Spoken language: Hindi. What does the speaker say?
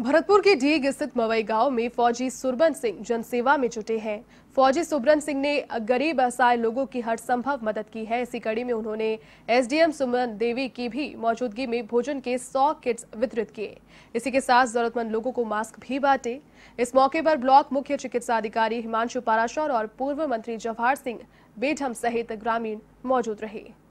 भरतपुर के डीग स्थित मवई गांव में फौजी सुरबन सिंह जनसेवा में जुटे हैं फौजी सुबरन सिंह ने गरीब असहाय लोगों की हर संभव मदद की है इसी कड़ी में उन्होंने एसडीएम सुमन देवी की भी मौजूदगी में भोजन के 100 किट्स वितरित किए इसी के साथ जरूरतमंद लोगों को मास्क भी बांटे इस मौके पर ब्लॉक मुख्य चिकित्सा अधिकारी हिमांशु पाराशौर और पूर्व मंत्री जवाहर सिंह बेढम सहित ग्रामीण मौजूद रहे